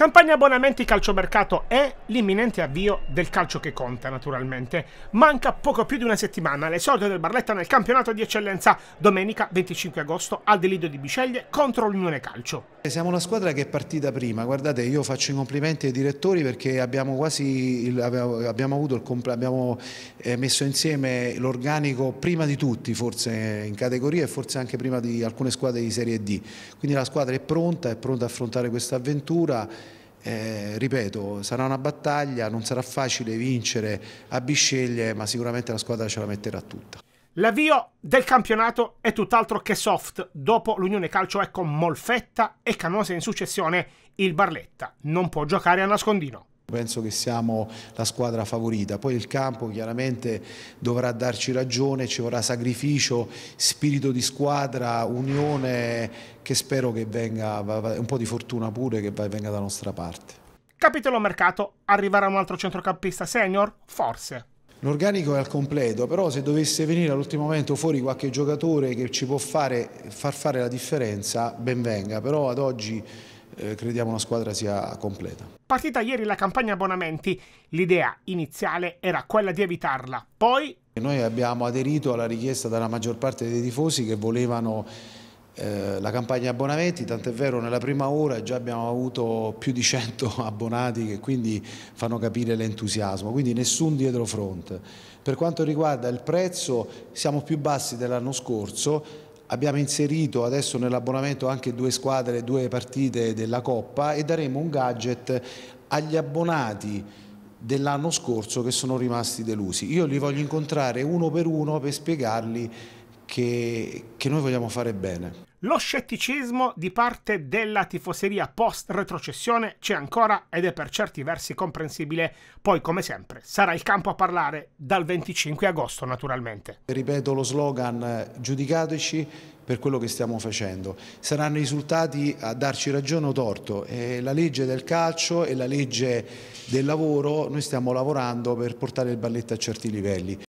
Campagna abbonamenti calciomercato è l'imminente avvio del calcio che conta, naturalmente. Manca poco più di una settimana all'esordio del Barletta nel campionato di eccellenza, domenica 25 agosto al Delido di Biceglie contro l'Unione Calcio. Siamo una squadra che è partita prima, guardate io faccio i complimenti ai direttori perché abbiamo quasi abbiamo, avuto, abbiamo eh, messo insieme l'organico prima di tutti forse in categoria e forse anche prima di alcune squadre di Serie D, quindi la squadra è pronta, è pronta a affrontare questa avventura eh, ripeto, sarà una battaglia, non sarà facile vincere a Bisceglie, ma sicuramente la squadra ce la metterà tutta. L'avvio del campionato è tutt'altro che soft. Dopo l'Unione Calcio è con Molfetta e Canosa in successione il Barletta. Non può giocare a nascondino. Penso che siamo la squadra favorita, poi il campo chiaramente dovrà darci ragione, ci vorrà sacrificio, spirito di squadra, unione che spero che venga, un po' di fortuna pure che venga dalla nostra parte. Capitolo mercato, arriverà un altro centrocampista senior? Forse. L'organico è al completo, però se dovesse venire all'ultimo momento fuori qualche giocatore che ci può fare, far fare la differenza, ben venga, però ad oggi eh, crediamo la squadra sia completa. Partita ieri la campagna abbonamenti, l'idea iniziale era quella di evitarla, poi... Noi abbiamo aderito alla richiesta della maggior parte dei tifosi che volevano eh, la campagna abbonamenti, tant'è vero nella prima ora già abbiamo avuto più di 100 abbonati che quindi fanno capire l'entusiasmo, quindi nessun dietro fronte. Per quanto riguarda il prezzo siamo più bassi dell'anno scorso, Abbiamo inserito adesso nell'abbonamento anche due squadre, due partite della Coppa e daremo un gadget agli abbonati dell'anno scorso che sono rimasti delusi. Io li voglio incontrare uno per uno per spiegargli che, che noi vogliamo fare bene. Lo scetticismo di parte della tifoseria post-retrocessione c'è ancora ed è per certi versi comprensibile. Poi, come sempre, sarà il campo a parlare dal 25 agosto, naturalmente. Ripeto lo slogan, eh, giudicateci per quello che stiamo facendo. Saranno i risultati a darci ragione o torto. È la legge del calcio e la legge del lavoro, noi stiamo lavorando per portare il balletto a certi livelli.